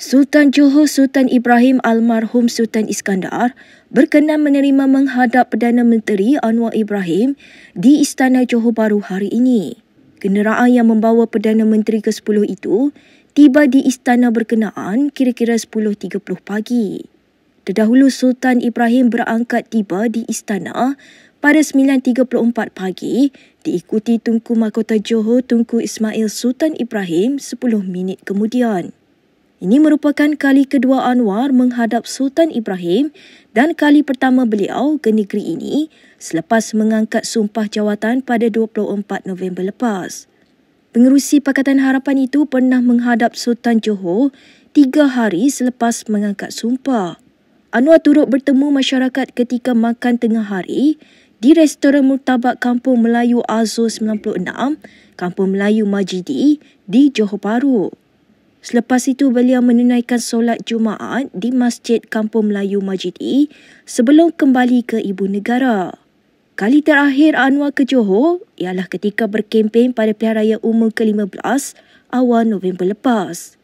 Sultan Johor Sultan Ibrahim Almarhum Sultan Iskandar berkenan menerima menghadap Perdana Menteri Anwar Ibrahim di Istana Johor Baru hari ini. Kenderaan yang membawa Perdana Menteri ke-10 itu tiba di istana berkenaan kira-kira 10.30 pagi. Terdahulu Sultan Ibrahim berangkat tiba di istana pada 9.34 pagi diikuti Tunku Mahkota Johor Tunku Ismail Sultan Ibrahim 10 minit kemudian. Ini merupakan kali kedua Anwar menghadap Sultan Ibrahim dan kali pertama beliau ke negeri ini selepas mengangkat sumpah jawatan pada 24 November lepas. Pengerusi Pakatan Harapan itu pernah menghadap Sultan Johor tiga hari selepas mengangkat sumpah. Anwar turut bertemu masyarakat ketika makan tengah hari di Restoran Murtabak Kampung Melayu Azul 96, Kampung Melayu Majidi di Johor Bahru. Selepas itu beliau menunaikan solat Jumaat di Masjid Kampung Melayu Majid I sebelum kembali ke ibu negara. Kali terakhir Anwar ke Johor ialah ketika berkempen pada Pilihan Raya Umur ke-15 awal November lepas.